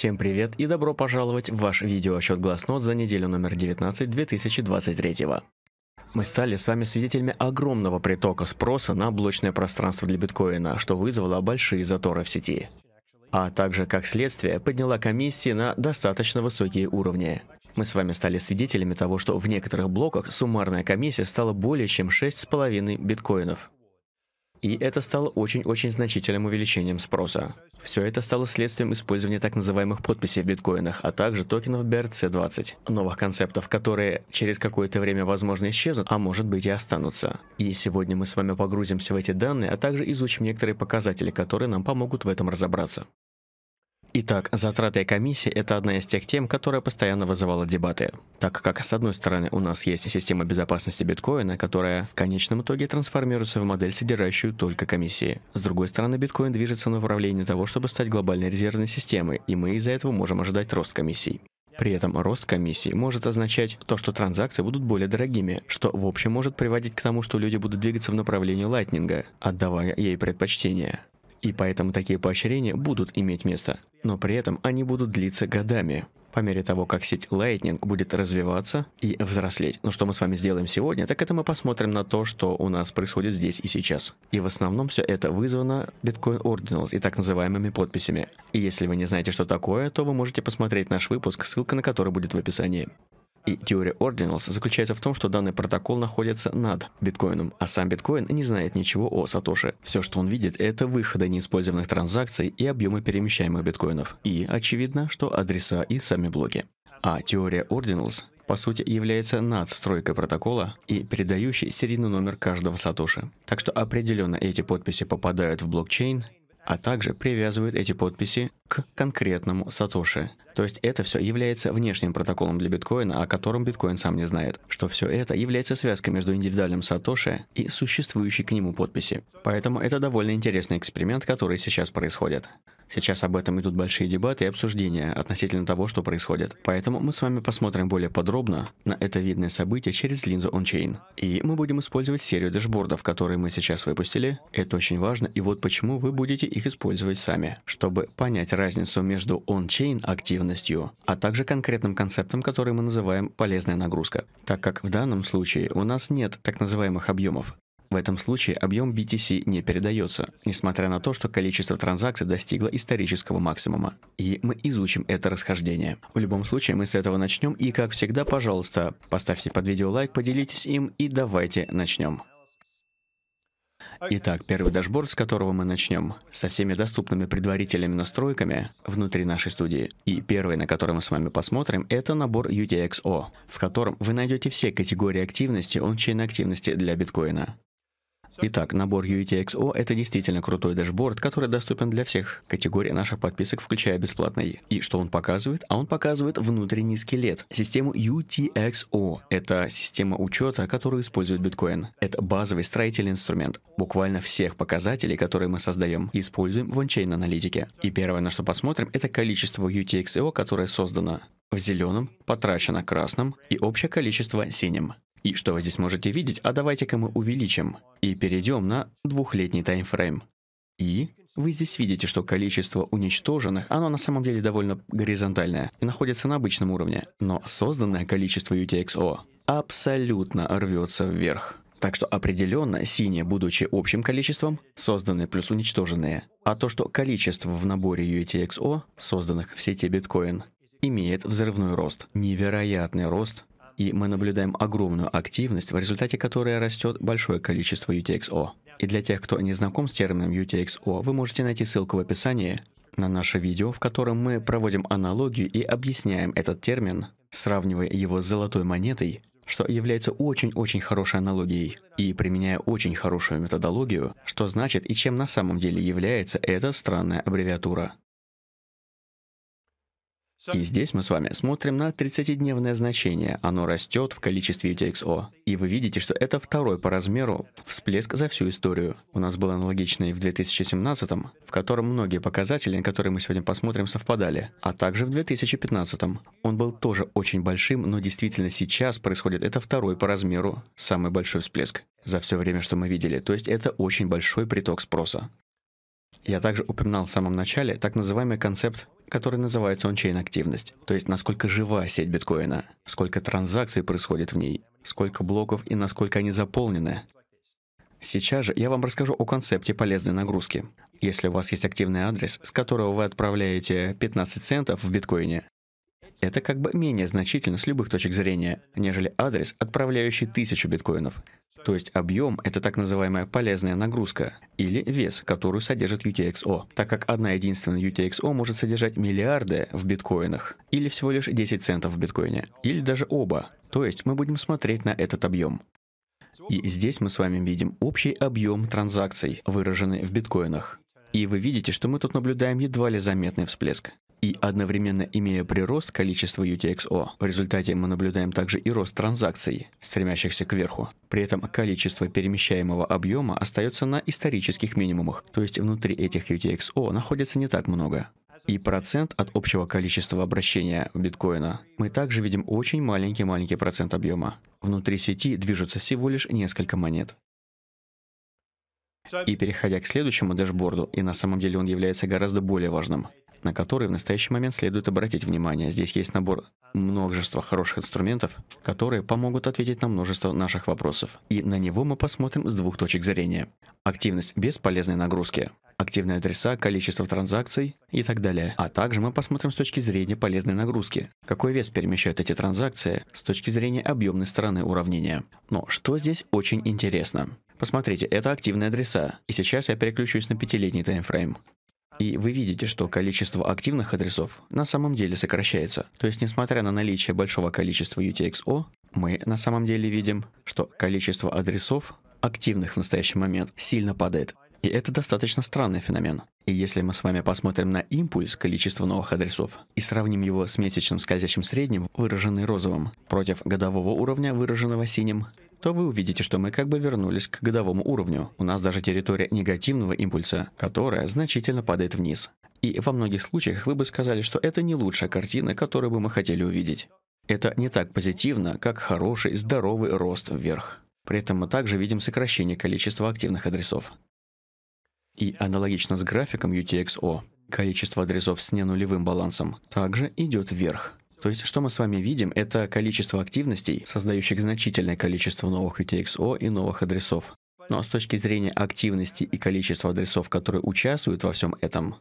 Всем привет и добро пожаловать в ваш видеоотчет Гласнот за неделю номер 19 2023. Мы стали с вами свидетелями огромного притока спроса на облачное пространство для биткоина, что вызвало большие заторы в сети. А также, как следствие, подняла комиссии на достаточно высокие уровни. Мы с вами стали свидетелями того, что в некоторых блоках суммарная комиссия стала более чем 6,5 биткоинов. И это стало очень-очень значительным увеличением спроса. Все это стало следствием использования так называемых подписей в биткоинах, а также токенов BRC20, новых концептов, которые через какое-то время, возможно, исчезнут, а может быть и останутся. И сегодня мы с вами погрузимся в эти данные, а также изучим некоторые показатели, которые нам помогут в этом разобраться. Итак, затраты и комиссии – это одна из тех тем, которая постоянно вызывала дебаты, так как, с одной стороны, у нас есть система безопасности биткоина, которая в конечном итоге трансформируется в модель, содержащую только комиссии. С другой стороны, биткоин движется в направлении того, чтобы стать глобальной резервной системой, и мы из-за этого можем ожидать рост комиссий. При этом рост комиссии может означать то, что транзакции будут более дорогими, что в общем может приводить к тому, что люди будут двигаться в направлении лайтнинга, отдавая ей предпочтение. И поэтому такие поощрения будут иметь место, но при этом они будут длиться годами. По мере того, как сеть Lightning будет развиваться и взрослеть. Но что мы с вами сделаем сегодня, так это мы посмотрим на то, что у нас происходит здесь и сейчас. И в основном все это вызвано Bitcoin Ordinals и так называемыми подписями. И если вы не знаете, что такое, то вы можете посмотреть наш выпуск, ссылка на который будет в описании. И теория Ordinals заключается в том, что данный протокол находится над биткоином, а сам биткоин не знает ничего о Сатоше. Все, что он видит, это выходы неиспользованных транзакций и объемы перемещаемых биткоинов. И очевидно, что адреса и сами блоки. А теория Ordinals по сути, является надстройкой протокола и передающей серийный номер каждого сатоши. Так что определенно эти подписи попадают в блокчейн а также привязывают эти подписи к конкретному Сатоши. То есть это все является внешним протоколом для биткоина, о котором биткоин сам не знает, что все это является связкой между индивидуальным Сатоши и существующей к нему подписи. Поэтому это довольно интересный эксперимент, который сейчас происходит. Сейчас об этом идут большие дебаты и обсуждения относительно того, что происходит. Поэтому мы с вами посмотрим более подробно на это видное событие через линзу OnChain. И мы будем использовать серию дэшбордов, которые мы сейчас выпустили. Это очень важно, и вот почему вы будете их использовать сами, чтобы понять разницу между on-chain активностью, а также конкретным концептом, который мы называем полезная нагрузка. Так как в данном случае у нас нет так называемых объемов, в этом случае объем BTC не передается, несмотря на то, что количество транзакций достигло исторического максимума. И мы изучим это расхождение. В любом случае, мы с этого начнем, и как всегда, пожалуйста, поставьте под видео лайк, поделитесь им, и давайте начнем. Итак, первый дашборд, с которого мы начнем, со всеми доступными предварительными настройками внутри нашей студии. И первый, на который мы с вами посмотрим, это набор UTXO, в котором вы найдете все категории активности, он чейн активности для биткоина. Итак, набор UTXO e – это действительно крутой дашборд, который доступен для всех категорий наших подписок, включая бесплатные. И что он показывает? А он показывает внутренний скелет, систему UTXO. Это система учета, которую использует биткоин. Это базовый строительный инструмент. Буквально всех показателей, которые мы создаем, используем в ончейн-аналитике. И первое, на что посмотрим, это количество UTXO, которое создано в зеленом, потрачено красным и общее количество синим. И что вы здесь можете видеть, а давайте-ка мы увеличим и перейдем на двухлетний таймфрейм. И вы здесь видите, что количество уничтоженных, оно на самом деле довольно горизонтальное и находится на обычном уровне, но созданное количество UTXO абсолютно рвется вверх. Так что определенно синие, будучи общим количеством, созданные плюс уничтоженные. А то, что количество в наборе UTXO, созданных в сети биткоин, имеет взрывной рост. Невероятный рост и мы наблюдаем огромную активность, в результате которой растет большое количество UTXO. И для тех, кто не знаком с термином UTXO, вы можете найти ссылку в описании на наше видео, в котором мы проводим аналогию и объясняем этот термин, сравнивая его с золотой монетой, что является очень-очень хорошей аналогией, и применяя очень хорошую методологию, что значит и чем на самом деле является эта странная аббревиатура. И здесь мы с вами смотрим на 30-дневное значение. Оно растет в количестве UTXO. И вы видите, что это второй по размеру всплеск за всю историю. У нас был аналогичный в 2017, в котором многие показатели, которые мы сегодня посмотрим, совпадали. А также в 2015. Он был тоже очень большим, но действительно сейчас происходит это второй по размеру, самый большой всплеск за все время, что мы видели. То есть это очень большой приток спроса. Я также упоминал в самом начале так называемый концепт, который называется ончейн-активность, то есть насколько жива сеть биткоина, сколько транзакций происходит в ней, сколько блоков и насколько они заполнены. Сейчас же я вам расскажу о концепте полезной нагрузки. Если у вас есть активный адрес, с которого вы отправляете 15 центов в биткоине, это как бы менее значительно с любых точек зрения, нежели адрес, отправляющий тысячу биткоинов. То есть объем – это так называемая полезная нагрузка, или вес, которую содержит UTXO, так как одна единственная UTXO может содержать миллиарды в биткоинах, или всего лишь 10 центов в биткоине, или даже оба. То есть мы будем смотреть на этот объем. И здесь мы с вами видим общий объем транзакций, выраженный в биткоинах. И вы видите, что мы тут наблюдаем едва ли заметный всплеск и одновременно имея прирост количества UTXO. В результате мы наблюдаем также и рост транзакций, стремящихся к верху. При этом количество перемещаемого объема остается на исторических минимумах, то есть внутри этих UTXO находится не так много и процент от общего количества обращения биткоина. Мы также видим очень маленький-маленький процент объема. Внутри сети движутся всего лишь несколько монет. И переходя к следующему дэшборду, и на самом деле он является гораздо более важным, на которые в настоящий момент следует обратить внимание. Здесь есть набор множества хороших инструментов, которые помогут ответить на множество наших вопросов. И на него мы посмотрим с двух точек зрения. Активность без полезной нагрузки, активные адреса, количество транзакций и так далее. А также мы посмотрим с точки зрения полезной нагрузки, какой вес перемещают эти транзакции с точки зрения объемной стороны уравнения. Но что здесь очень интересно? Посмотрите, это активные адреса, и сейчас я переключусь на пятилетний таймфрейм. И вы видите, что количество активных адресов на самом деле сокращается. То есть, несмотря на наличие большого количества UTXO, мы на самом деле видим, что количество адресов активных в настоящий момент сильно падает. И это достаточно странный феномен. И если мы с вами посмотрим на импульс количества новых адресов и сравним его с месячным скользящим средним, выраженный розовым, против годового уровня, выраженного синим, то вы увидите, что мы как бы вернулись к годовому уровню. У нас даже территория негативного импульса, которая значительно падает вниз. И во многих случаях вы бы сказали, что это не лучшая картина, которую бы мы хотели увидеть. Это не так позитивно, как хороший, здоровый рост вверх. При этом мы также видим сокращение количества активных адресов. И аналогично с графиком UTXO, количество адресов с ненулевым балансом также идет вверх. То есть, что мы с вами видим, это количество активностей, создающих значительное количество новых UTXO и новых адресов. Но ну, а с точки зрения активности и количества адресов, которые участвуют во всем этом,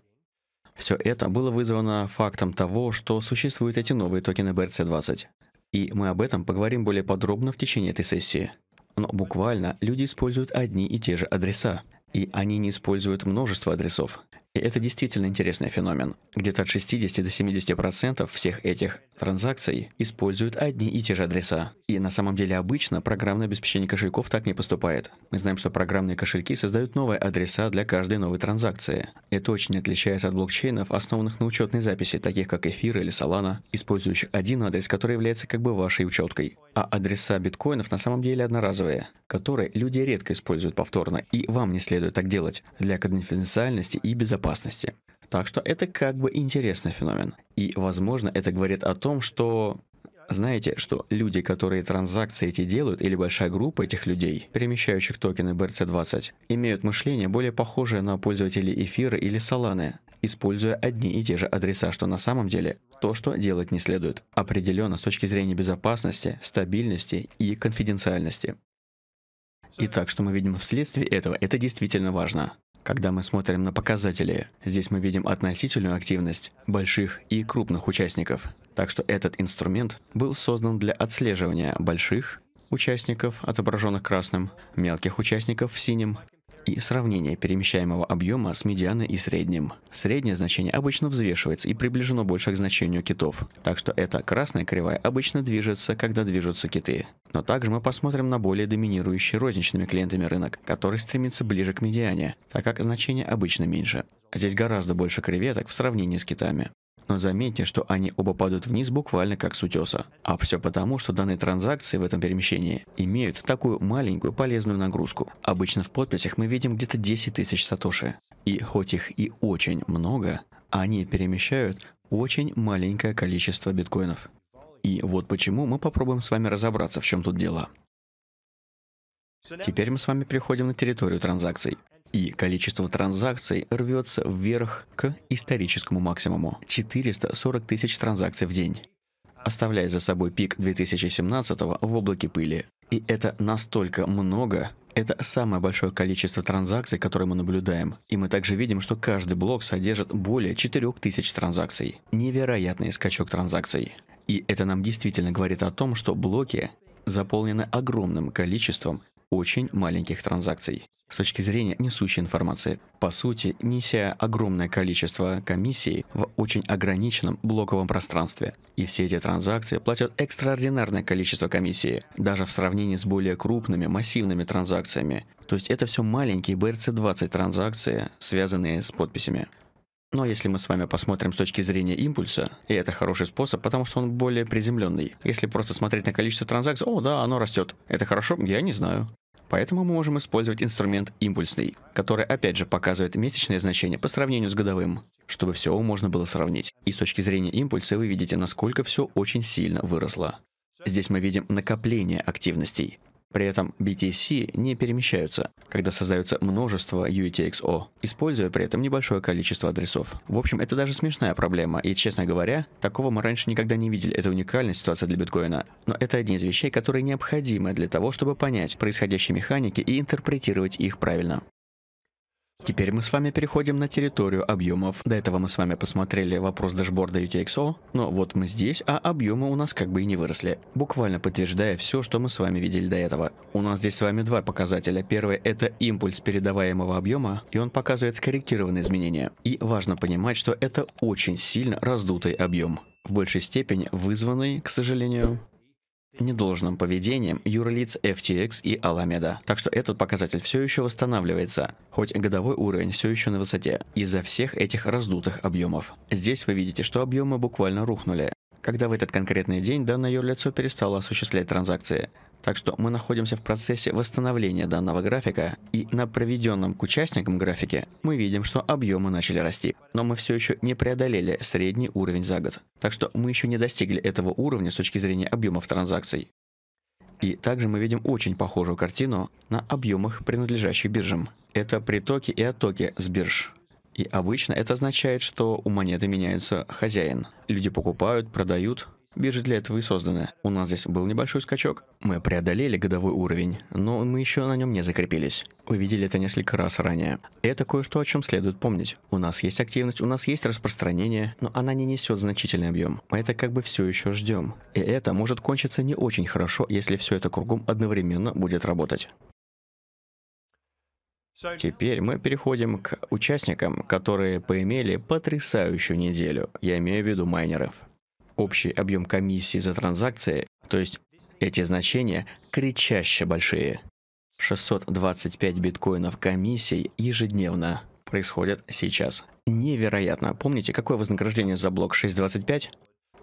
все это было вызвано фактом того, что существуют эти новые токены BRC20. И мы об этом поговорим более подробно в течение этой сессии. Но буквально люди используют одни и те же адреса. И они не используют множество адресов это действительно интересный феномен. Где-то от 60 до 70% всех этих транзакций используют одни и те же адреса. И на самом деле обычно программное обеспечение кошельков так не поступает. Мы знаем, что программные кошельки создают новые адреса для каждой новой транзакции. Это очень отличается от блокчейнов, основанных на учетной записи, таких как Эфир или Solana, использующих один адрес, который является как бы вашей учеткой. А адреса биткоинов на самом деле одноразовые, которые люди редко используют повторно, и вам не следует так делать для конфиденциальности и безопасности безопасности. Так что это как бы интересный феномен. И, возможно, это говорит о том, что знаете, что люди, которые транзакции эти делают, или большая группа этих людей, перемещающих токены BRC20, имеют мышление более похожее на пользователей эфира или Саланы, используя одни и те же адреса, что на самом деле то, что делать не следует, определенно с точки зрения безопасности, стабильности и конфиденциальности. И так, что мы видим вследствие этого, это действительно важно. Когда мы смотрим на показатели, здесь мы видим относительную активность больших и крупных участников. Так что этот инструмент был создан для отслеживания больших участников, отображенных красным, мелких участников в синем и сравнение перемещаемого объема с медианой и средним. Среднее значение обычно взвешивается и приближено больше к значению китов, так что эта красная кривая обычно движется, когда движутся киты. Но также мы посмотрим на более доминирующий розничными клиентами рынок, который стремится ближе к медиане, так как значение обычно меньше. Здесь гораздо больше креветок в сравнении с китами но заметьте, что они оба падают вниз буквально как с утеса. А все потому, что данные транзакции в этом перемещении имеют такую маленькую полезную нагрузку. Обычно в подписях мы видим где-то 10 тысяч сатоши. И хоть их и очень много, они перемещают очень маленькое количество биткоинов. И вот почему мы попробуем с вами разобраться, в чем тут дело. Теперь мы с вами переходим на территорию транзакций и количество транзакций рвется вверх к историческому максимуму – 440 тысяч транзакций в день, оставляя за собой пик 2017 в облаке пыли. И это настолько много, это самое большое количество транзакций, которые мы наблюдаем. И мы также видим, что каждый блок содержит более 4000 транзакций. Невероятный скачок транзакций. И это нам действительно говорит о том, что блоки заполнены огромным количеством очень маленьких транзакций с точки зрения несущей информации, по сути, неся огромное количество комиссий в очень ограниченном блоковом пространстве. И все эти транзакции платят экстраординарное количество комиссий, даже в сравнении с более крупными массивными транзакциями. То есть это все маленькие BRC-20 транзакции, связанные с подписями. Но если мы с вами посмотрим с точки зрения импульса, и это хороший способ, потому что он более приземленный. Если просто смотреть на количество транзакций, о, да, оно растет. Это хорошо? Я не знаю. Поэтому мы можем использовать инструмент импульсный, который опять же показывает месячное значение по сравнению с годовым, чтобы все можно было сравнить. И с точки зрения импульса вы видите, насколько все очень сильно выросло. Здесь мы видим накопление активностей, при этом BTC не перемещаются, когда создается множество UTXO, используя при этом небольшое количество адресов. В общем, это даже смешная проблема, и, честно говоря, такого мы раньше никогда не видели. Это уникальная ситуация для биткоина. Но это один из вещей, которые необходимы для того, чтобы понять происходящие механики и интерпретировать их правильно. Теперь мы с вами переходим на территорию объемов. До этого мы с вами посмотрели вопрос дашборда UTXO, но вот мы здесь, а объемы у нас как бы и не выросли, буквально подтверждая все, что мы с вами видели до этого. У нас здесь с вами два показателя. Первый – это импульс передаваемого объема, и он показывает скорректированные изменения. И важно понимать, что это очень сильно раздутый объем в большей степени вызванный, к сожалению, недолжным поведением юрлиц FTX и Alameda. Так что этот показатель все еще восстанавливается, хоть годовой уровень все еще на высоте, из-за всех этих раздутых объемов. Здесь вы видите, что объемы буквально рухнули когда в этот конкретный день данное юрлицо перестало осуществлять транзакции. Так что мы находимся в процессе восстановления данного графика, и на проведенном к участникам графике мы видим, что объемы начали расти, но мы все еще не преодолели средний уровень за год. Так что мы еще не достигли этого уровня с точки зрения объемов транзакций. И также мы видим очень похожую картину на объемах, принадлежащих биржам. Это притоки и оттоки с бирж. И обычно это означает, что у монеты меняется хозяин. Люди покупают, продают, Биржи для этого и созданы. У нас здесь был небольшой скачок. Мы преодолели годовой уровень, но мы еще на нем не закрепились. Вы видели это несколько раз ранее. Это кое-что, о чем следует помнить. У нас есть активность, у нас есть распространение, но она не несет значительный объем. Мы это как бы все еще ждем. И это может кончиться не очень хорошо, если все это кругом одновременно будет работать. Теперь мы переходим к участникам, которые поимели потрясающую неделю. Я имею в виду майнеров. Общий объем комиссии за транзакции, то есть эти значения кричаще большие. 625 биткоинов комиссий ежедневно происходят сейчас. Невероятно. Помните, какое вознаграждение за блок 625?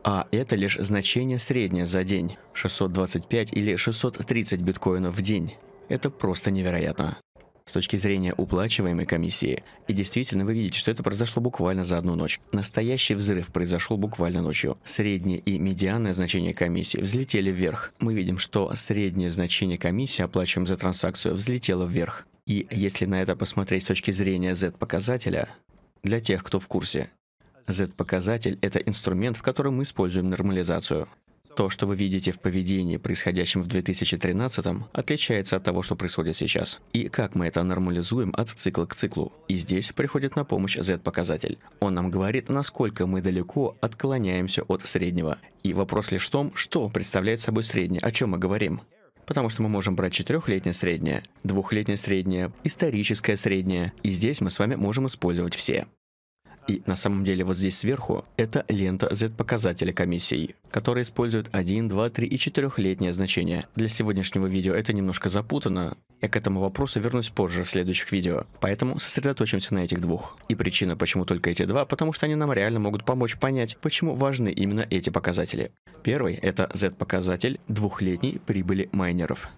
А это лишь значение среднее за день. 625 или 630 биткоинов в день. Это просто невероятно с точки зрения уплачиваемой комиссии. И действительно, вы видите, что это произошло буквально за одну ночь. Настоящий взрыв произошел буквально ночью. Среднее и медианное значение комиссии взлетели вверх. Мы видим, что среднее значение комиссии, оплачиваемой за транзакцию, взлетело вверх. И если на это посмотреть с точки зрения Z-показателя, для тех, кто в курсе, Z-показатель — это инструмент, в котором мы используем нормализацию. То, что вы видите в поведении, происходящем в 2013-м, отличается от того, что происходит сейчас. И как мы это нормализуем от цикла к циклу. И здесь приходит на помощь Z-показатель. Он нам говорит, насколько мы далеко отклоняемся от среднего. И вопрос лишь в том, что представляет собой среднее, о чем мы говорим потому что мы можем брать четырехлетнее среднее, двухлетнее среднее, историческое среднее, и здесь мы с вами можем использовать все. И на самом деле вот здесь сверху это лента Z-показателя комиссий, которая использует 1, 2, 3 и 4-летнее значение. Для сегодняшнего видео это немножко запутано, я к этому вопросу вернусь позже в следующих видео, поэтому сосредоточимся на этих двух. И причина, почему только эти два, потому что они нам реально могут помочь понять, почему важны именно эти показатели. Первый – это Z-показатель двухлетней прибыли майнеров.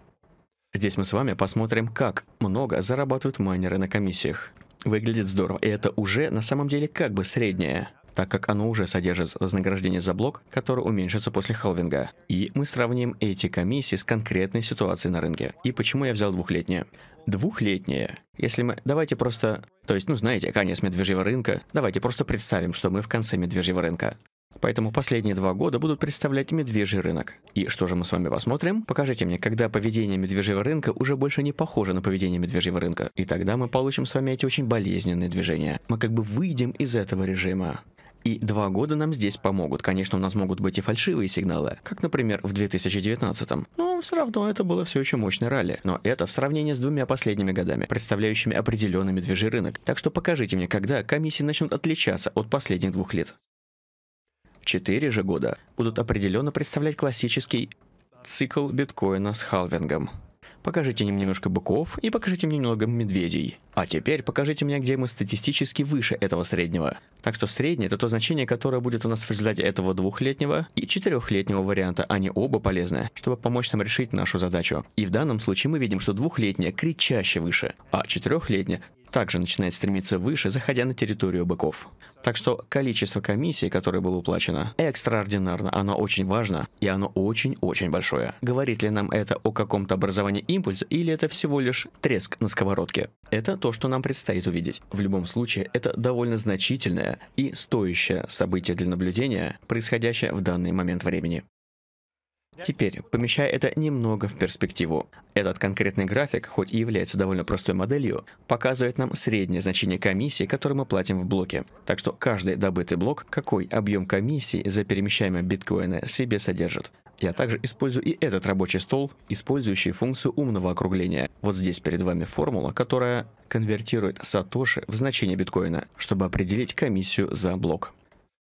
Здесь мы с вами посмотрим, как много зарабатывают майнеры на комиссиях. Выглядит здорово, и это уже на самом деле как бы среднее так как оно уже содержит вознаграждение за блок, который уменьшится после халвинга. И мы сравним эти комиссии с конкретной ситуацией на рынке. И почему я взял двухлетние? Двухлетние. Если мы... Давайте просто... То есть, ну знаете, конец медвежьего рынка. Давайте просто представим, что мы в конце медвежьего рынка. Поэтому последние два года будут представлять медвежий рынок. И что же мы с вами посмотрим? Покажите мне, когда поведение медвежьего рынка уже больше не похоже на поведение медвежьего рынка. И тогда мы получим с вами эти очень болезненные движения. Мы как бы выйдем из этого режима. И два года нам здесь помогут. Конечно, у нас могут быть и фальшивые сигналы, как, например, в 2019-м. Но все равно это было все еще мощное ралли. Но это в сравнении с двумя последними годами, представляющими определенный медвежий рынок. Так что покажите мне, когда комиссии начнут отличаться от последних двух лет. Четыре же года будут определенно представлять классический цикл биткоина с халвингом. Покажите мне немножко быков и покажите мне немного медведей. А теперь покажите мне, где мы статистически выше этого среднего. Так что среднее это то значение, которое будет у нас в результате этого двухлетнего и четырехлетнего варианта. Они а оба полезны, чтобы помочь нам решить нашу задачу. И в данном случае мы видим, что двухлетнее кричаще выше, а четырехлетнее также начинает стремиться выше, заходя на территорию быков. Так что количество комиссии, которое было уплачено, экстраординарно, оно очень важно, и оно очень-очень большое. Говорит ли нам это о каком-то образовании импульса, или это всего лишь треск на сковородке? Это то, что нам предстоит увидеть. В любом случае, это довольно значительное и стоящее событие для наблюдения, происходящее в данный момент времени. Теперь, помещая это немного в перспективу, этот конкретный график, хоть и является довольно простой моделью, показывает нам среднее значение комиссии, которую мы платим в блоке. Так что каждый добытый блок, какой объем комиссии за перемещаемые биткоины в себе содержит. Я также использую и этот рабочий стол, использующий функцию умного округления. Вот здесь перед вами формула, которая конвертирует сатоши в значение биткоина, чтобы определить комиссию за блок.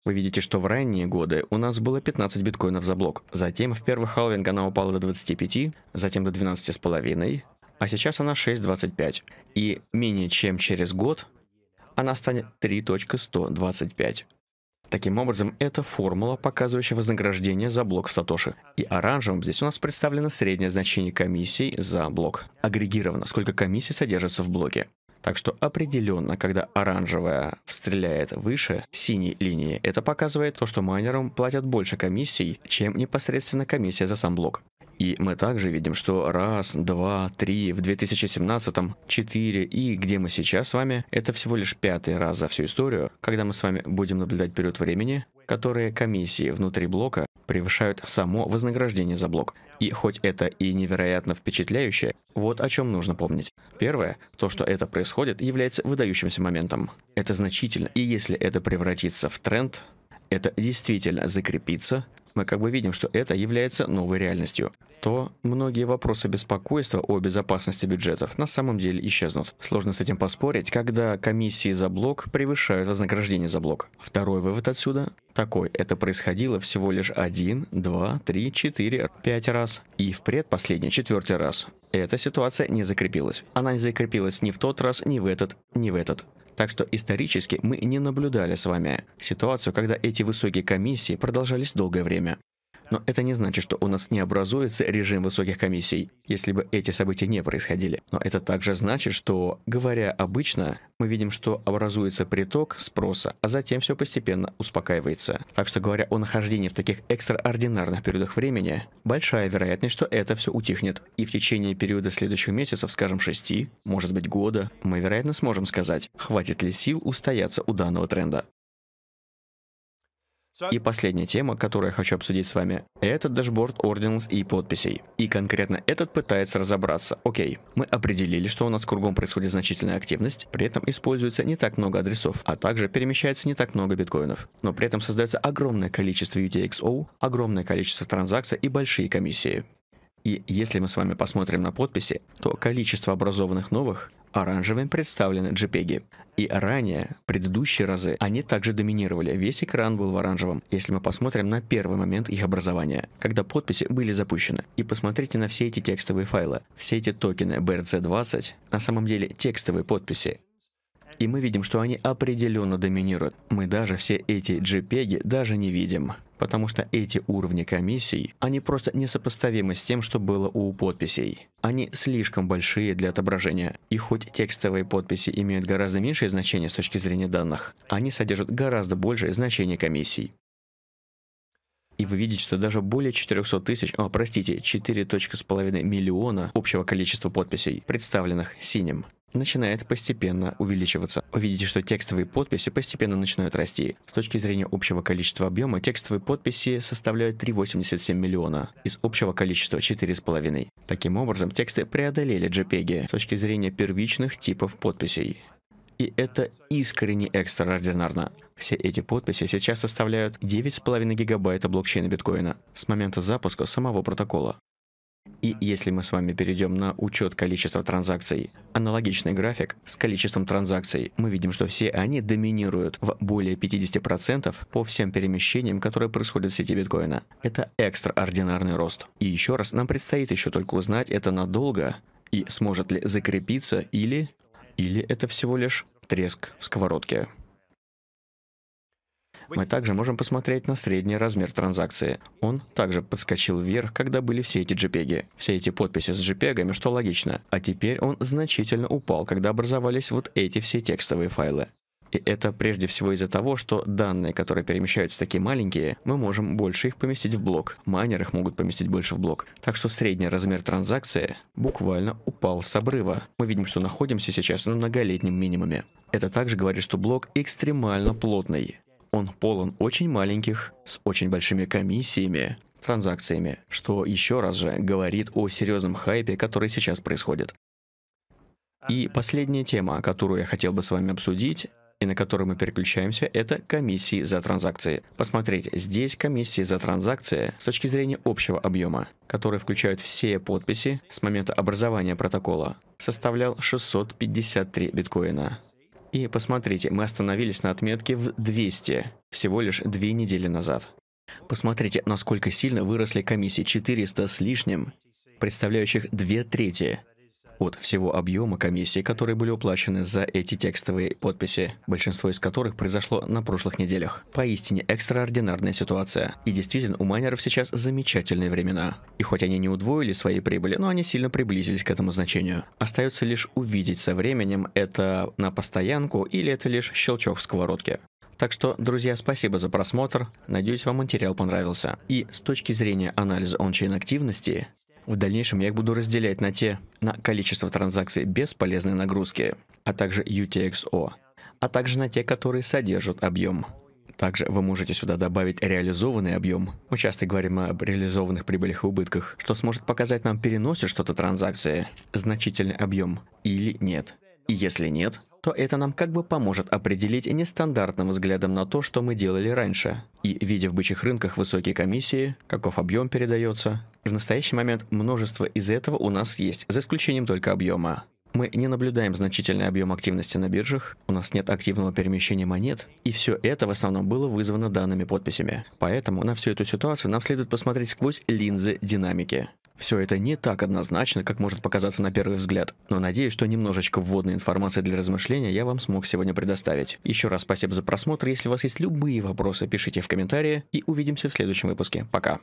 Вы видите, что в ранние годы у нас было 15 биткоинов за блок, затем в первый халвинг она упала до 25, затем до 12,5, а сейчас она 6,25. И менее чем через год она станет 3.125. Таким образом, это формула, показывающая вознаграждение за блок в Сатоши. И оранжевым здесь у нас представлено среднее значение комиссий за блок. Агрегировано, сколько комиссий содержится в блоке. Так что определенно, когда оранжевая стреляет выше синей линии, это показывает то, что майнерам платят больше комиссий, чем непосредственно комиссия за сам блок. И мы также видим, что раз, два, три, в 2017, четыре и где мы сейчас с вами, это всего лишь пятый раз за всю историю, когда мы с вами будем наблюдать период времени, которые комиссии внутри блока превышают само вознаграждение за блок. И хоть это и невероятно впечатляюще, вот о чем нужно помнить. Первое, то, что это происходит, является выдающимся моментом. Это значительно, и если это превратится в тренд, это действительно закрепится, мы как бы видим, что это является новой реальностью, то многие вопросы беспокойства о безопасности бюджетов на самом деле исчезнут. Сложно с этим поспорить, когда комиссии за блок превышают вознаграждение за блок. Второй вывод отсюда такой. Это происходило всего лишь один, два, три, четыре, пять раз. И в предпоследний, четвертый раз. Эта ситуация не закрепилась. Она не закрепилась ни в тот раз, ни в этот, ни в этот. Так что исторически мы не наблюдали с вами ситуацию, когда эти высокие комиссии продолжались долгое время. Но это не значит, что у нас не образуется режим высоких комиссий, если бы эти события не происходили. Но это также значит, что, говоря обычно, мы видим, что образуется приток спроса, а затем все постепенно успокаивается. Так что, говоря о нахождении в таких экстраординарных периодах времени, большая вероятность, что это все утихнет. И в течение периода следующих месяцев, скажем, шести, может быть года, мы, вероятно, сможем сказать, хватит ли сил устояться у данного тренда. И последняя тема, которую я хочу обсудить с вами, это дашборд Ordinals и подписей. И конкретно этот пытается разобраться. Окей, мы определили, что у нас кругом происходит значительная активность, при этом используется не так много адресов, а также перемещается не так много биткоинов. Но при этом создается огромное количество UTXO, огромное количество транзакций и большие комиссии. И если мы с вами посмотрим на подписи, то количество образованных новых Оранжевым представлены JPEG. И ранее, предыдущие разы, они также доминировали. Весь экран был в оранжевом, если мы посмотрим на первый момент их образования, когда подписи были запущены. И посмотрите на все эти текстовые файлы, все эти токены BRC20, на самом деле текстовые подписи, и мы видим, что они определенно доминируют. Мы даже все эти JPEG даже не видим. Потому что эти уровни комиссий, они просто несопоставимы с тем, что было у подписей. Они слишком большие для отображения. И хоть текстовые подписи имеют гораздо меньшее значение с точки зрения данных, они содержат гораздо большее значение комиссий. И вы видите, что даже более 400 тысяч, о, простите, 4,5 миллиона общего количества подписей, представленных синим, начинает постепенно увеличиваться. Вы видите, что текстовые подписи постепенно начинают расти. С точки зрения общего количества объема, текстовые подписи составляют 3,87 миллиона из общего количества 4,5. Таким образом, тексты преодолели JPEG с точки зрения первичных типов подписей. И это искренне экстраординарно. Все эти подписи сейчас составляют 9,5 гигабайта блокчейна биткоина с момента запуска самого протокола. И если мы с вами перейдем на учет количества транзакций, аналогичный график с количеством транзакций, мы видим, что все они доминируют в более 50% по всем перемещениям, которые происходят в сети биткоина. Это экстраординарный рост. И еще раз, нам предстоит еще только узнать это надолго и сможет ли закрепиться или... Или это всего лишь треск в сковородке. Мы также можем посмотреть на средний размер транзакции. Он также подскочил вверх, когда были все эти JPEG. Все эти подписи с JPEG, что логично. А теперь он значительно упал, когда образовались вот эти все текстовые файлы. И это прежде всего из-за того, что данные, которые перемещаются такие маленькие, мы можем больше их поместить в блок. Майнеры их могут поместить больше в блок. Так что средний размер транзакции буквально упал с обрыва. Мы видим, что находимся сейчас на многолетнем минимуме. Это также говорит, что блок экстремально плотный он полон очень маленьких, с очень большими комиссиями, транзакциями, что еще раз же говорит о серьезном хайпе, который сейчас происходит. И последняя тема, которую я хотел бы с вами обсудить, и на которую мы переключаемся, это комиссии за транзакции. Посмотрите, здесь комиссии за транзакции с точки зрения общего объема, которые включают все подписи с момента образования протокола, составлял 653 биткоина. И посмотрите, мы остановились на отметке в 200 всего лишь две недели назад. Посмотрите, насколько сильно выросли комиссии 400 с лишним, представляющих две трети от всего объема комиссий, которые были уплачены за эти текстовые подписи, большинство из которых произошло на прошлых неделях. Поистине экстраординарная ситуация. И действительно, у майнеров сейчас замечательные времена. И хоть они не удвоили свои прибыли, но они сильно приблизились к этому значению. Остается лишь увидеть со временем, это на постоянку или это лишь щелчок в сковородке. Так что, друзья, спасибо за просмотр. Надеюсь, вам материал понравился. И с точки зрения анализа ончейн активности, в дальнейшем я их буду разделять на те, на количество транзакций без полезной нагрузки, а также UTXO, а также на те, которые содержат объем. Также вы можете сюда добавить реализованный объем. Мы часто говорим об реализованных прибылях и убытках, что сможет показать нам, переносит что-то транзакции, значительный объем или нет. И если нет, то это нам как бы поможет определить нестандартным взглядом на то, что мы делали раньше. И, видя в бычьих рынках высокие комиссии, каков объем передается, в настоящий момент множество из этого у нас есть, за исключением только объема. Мы не наблюдаем значительный объем активности на биржах, у нас нет активного перемещения монет, и все это в основном было вызвано данными подписями. Поэтому на всю эту ситуацию нам следует посмотреть сквозь линзы динамики. Все это не так однозначно, как может показаться на первый взгляд, но надеюсь, что немножечко вводной информации для размышления я вам смог сегодня предоставить. Еще раз спасибо за просмотр, если у вас есть любые вопросы, пишите в комментарии, и увидимся в следующем выпуске. Пока!